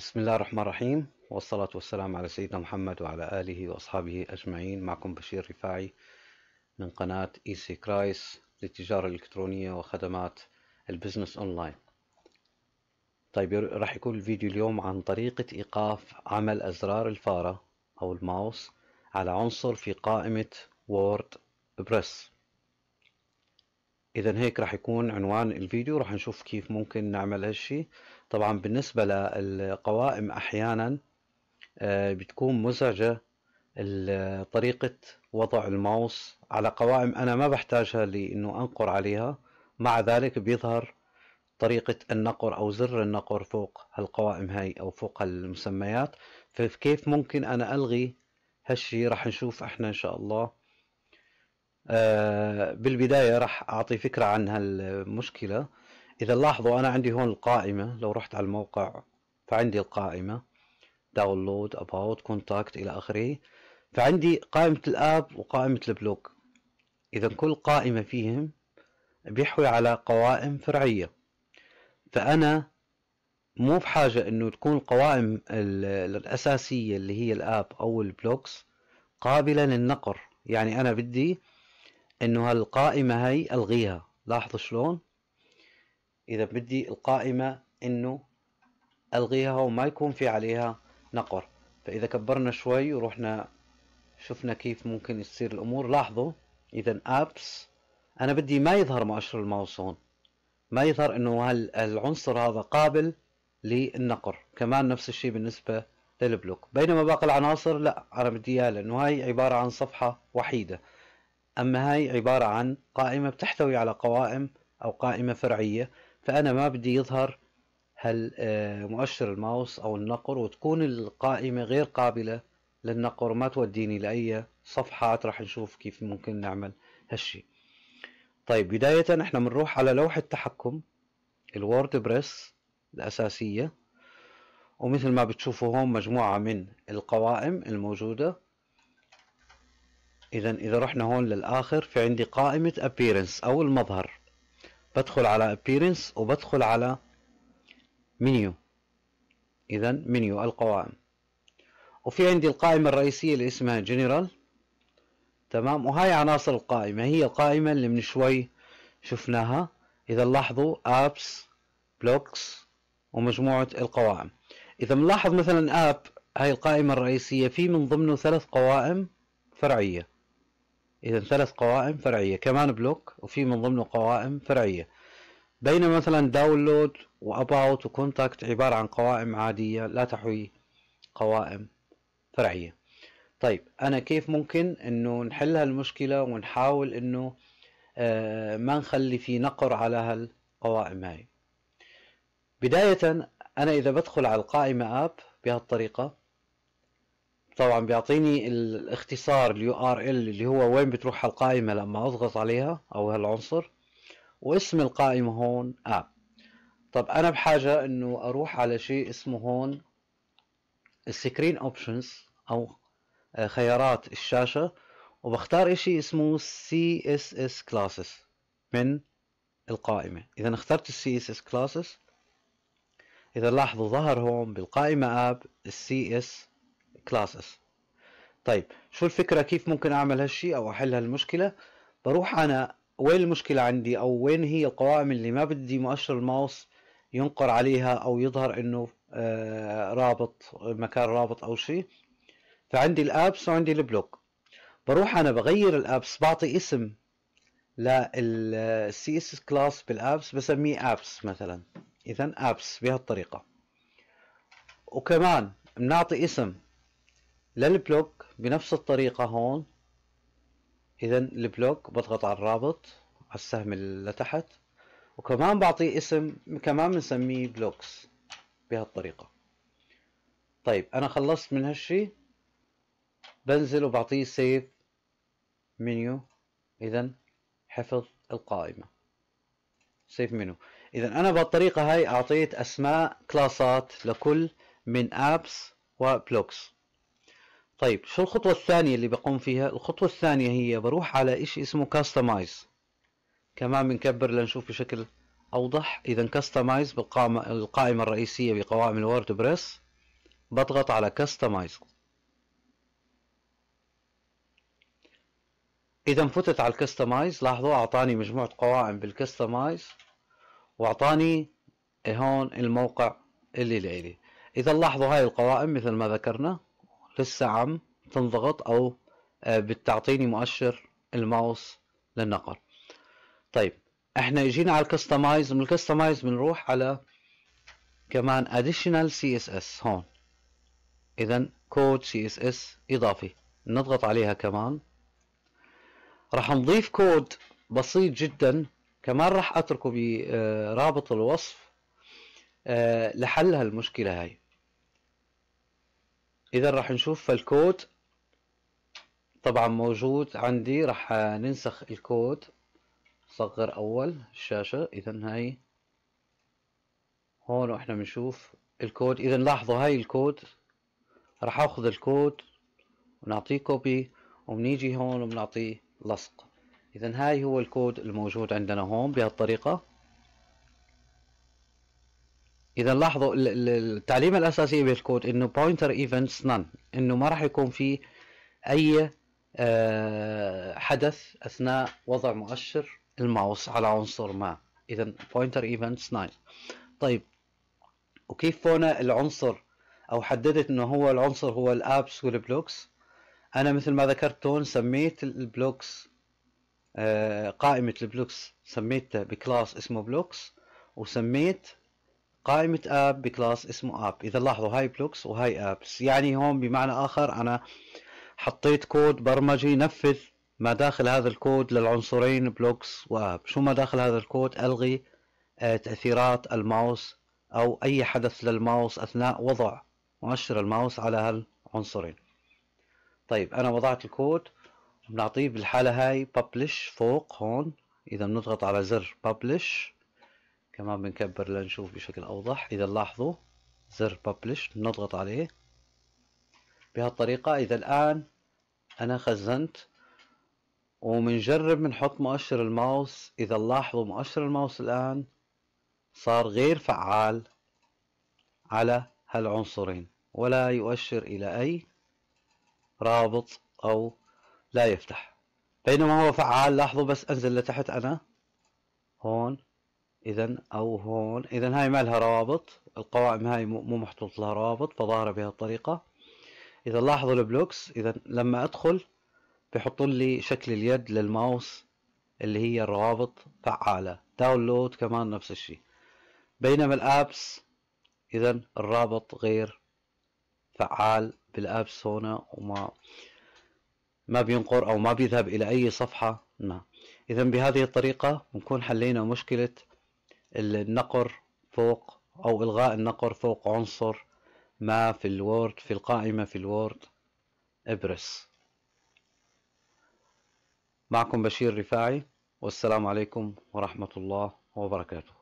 بسم الله الرحمن الرحيم والصلاة والسلام على سيدنا محمد وعلى آله وأصحابه أجمعين معكم بشير رفاعي من قناة إيسي كرايس للتجارة الإلكترونية وخدمات البزنس أونلاين طيب راح يكون الفيديو اليوم عن طريقة إيقاف عمل أزرار الفارة أو الماوس على عنصر في قائمة وورد بريس اذا هيك راح يكون عنوان الفيديو راح نشوف كيف ممكن نعمل هالشي طبعا بالنسبة للقوائم احيانا آه، بتكون مزعجة طريقة وضع الماوس على قوائم انا ما بحتاجها لانه انقر عليها مع ذلك بيظهر طريقة النقر أو زر النقر فوق هالقوائم هاي أو فوق المسميات فكيف ممكن أنا ألغي هالشي راح نشوف احنا إن شاء الله آه، بالبداية راح أعطي فكرة عن هالمشكلة إذا لاحظوا أنا عندي هون القائمة لو رحت على الموقع فعندي القائمة داونلود أباوت كونتاكت إلى آخره فعندي قائمة الآب وقائمة البلوك إذا كل قائمة فيهم بيحوي على قوائم فرعية فأنا مو بحاجة إنه تكون القوائم الأساسية اللي هي الآب أو البلوكس قابلة للنقر يعني أنا بدي انه هالقائمة هي الغيها لاحظوا شلون اذا بدي القائمة انه الغيها وما يكون في عليها نقر فاذا كبرنا شوي ورحنا شفنا كيف ممكن تصير الامور لاحظوا اذا ابس انا بدي ما يظهر مؤشر الماوس هون ما يظهر انه هالعنصر هذا قابل للنقر كمان نفس الشيء بالنسبة للبلوك بينما باقي العناصر لا انا بدي اياه لانه هاي عبارة عن صفحة وحيدة أما هاي عبارة عن قائمة بتحتوي على قوائم أو قائمة فرعية فأنا ما بدي يظهر هالمؤشر آه، الماوس أو النقر وتكون القائمة غير قابلة للنقر ما توديني لأي صفحات راح نشوف كيف ممكن نعمل هالشي طيب بداية احنا بنروح على لوحة تحكم الوورد بريس الأساسية ومثل ما بتشوفوا هون مجموعة من القوائم الموجودة اذا اذا رحنا هون للاخر في عندي قائمة appearance او المظهر بدخل على appearance وبدخل على menu اذا menu القوائم وفي عندي القائمة الرئيسية اللي اسمها general تمام وهاي عناصر القائمة هي القائمة اللي من شوي شفناها اذا لاحظوا apps blocks ومجموعة القوائم اذا ملاحظ مثلا اب هاي القائمة الرئيسية في من ضمنه ثلاث قوائم فرعية إذا ثلاث قوائم فرعية كمان بلوك وفي من ضمنه قوائم فرعية بينما مثلا داونلود وأباوت وكونتاكت عبارة عن قوائم عادية لا تحوي قوائم فرعية طيب أنا كيف ممكن إنه نحل هالمشكلة ونحاول إنه آه، ما نخلي في نقر على هالقوائم هاي بداية أنا إذا بدخل على القائمة آب بهالطريقة طبعا بيعطيني الاختصار اليو ار ال اللي هو وين بتروح القائمة لما اضغط عليها او هالعنصر واسم القائمة هون اب آه. طب انا بحاجة انه اروح على شيء اسمه هون السكرين اوبشنز او آه، خيارات الشاشة وبختار اشي اسمه سي اس اس كلاسز من القائمة اذا اخترت السي اس اس كلاسز اذا لاحظوا ظهر هون بالقائمة اب السي اس كلاسز طيب شو الفكره كيف ممكن اعمل هالشي او احل هالمشكله بروح انا وين المشكله عندي او وين هي القوائم اللي ما بدي مؤشر الماوس ينقر عليها او يظهر انه آه، رابط مكان رابط او شيء فعندي الابس وعندي البلوك بروح انا بغير الابس بعطي اسم للسي اس كلاس بالابس بسميه ابس مثلا اذا ابس بهالطريقه وكمان بنعطي اسم للبلوك بنفس الطريقة هون اذا البلوك بضغط على الرابط على السهم اللي تحت وكمان بعطيه اسم كمان بنسميه بلوكس بهالطريقة طيب انا خلصت من هالشي بنزل وبعطيه سيف منيو اذا حفظ القائمة سيف منيو اذا انا بالطريقة هاي اعطيت اسماء كلاسات لكل من ابس وبلوكس طيب شو الخطوة الثانية اللي بقوم فيها الخطوة الثانية هي بروح على إشي اسمه كاستمايز كمان بنكبر لنشوف بشكل أوضح إذا كاستمايز بالقائمة الرئيسية بقوائم الووردبريس بضغط على كاستمايز إذا فتت على الكاستمايز لاحظوا أعطاني مجموعة قوائم بالكاستمايز وأعطاني هون الموقع اللي لإلي إذا لاحظوا هاي القوائم مثل ما ذكرنا لسه عم تنضغط او آه، بتعطيني مؤشر الماوس للنقر طيب احنا جينا على الكستمايز من الكستمايز بنروح على كمان اديشنال سي اس اس هون اذا كود سي اس اس اضافي نضغط عليها كمان راح نضيف كود بسيط جدا كمان راح اتركه برابط آه، الوصف آه، لحل هالمشكلة هاي اذا راح نشوف الكود طبعا موجود عندي راح ننسخ الكود صغر اول الشاشة اذا هاي هون احنا بنشوف الكود اذا لاحظوا هاي الكود راح اخذ الكود ونعطيه كوبي وبنيجي هون وبنعطيه لصق اذا هاي هو الكود الموجود عندنا هون بهالطريقة اذا لاحظوا التعليمه الاساسيه بالكود انه بوينتر ايفنتس نان انه ما راح يكون في اي آه، حدث اثناء وضع مؤشر الماوس على عنصر ما اذا بوينتر ايفنتس نان طيب وكيف فونا العنصر او حددت انه هو العنصر هو الابس والبلوكس انا مثل ما ذكرت هون سميت البلوكس آه، قائمة البلوكس سميتها بكلاس اسمه بلوكس وسميت قائمة اب بكلاس اسمه اب اذا لاحظوا هاي بلوكس وهاي ابس يعني هون بمعنى اخر انا حطيت كود برمجي نفذ ما داخل هذا الكود للعنصرين بلوكس واب شو ما داخل هذا الكود الغي آه، تأثيرات الماوس او اي حدث للماوس اثناء وضع مؤشر الماوس على هالعنصرين طيب انا وضعت الكود بنعطيه بالحالة هاي publish فوق هون اذا بنضغط على زر publish كمان بنكبر لنشوف بشكل أوضح إذا لاحظوا زر ببلش نضغط عليه بهالطريقة إذا الآن أنا خزنت ومنجرب بنحط مؤشر الماوس إذا لاحظوا مؤشر الماوس الآن صار غير فعال على هالعنصرين ولا يؤشر إلى أي رابط أو لا يفتح بينما هو فعال لاحظوا بس أنزل لتحت أنا هون اذا او هون اذا هاي ما لها روابط القوائم هاي مو محطوط لها روابط فظاهرة بهالطريقة اذا لاحظوا البلوكس اذا لما ادخل بحطوا لي شكل اليد للماوس اللي هي الروابط فعالة داونلود كمان نفس الشيء بينما الابس اذا الرابط غير فعال بالابس هنا وما ما بينقر او ما بيذهب الى اي صفحة ما اذا بهذه الطريقة بنكون حلينا مشكلة النقر فوق أو إلغاء النقر فوق عنصر ما في الوورد في القائمة في الوورد ابرس معكم بشير رفاعي والسلام عليكم ورحمة الله وبركاته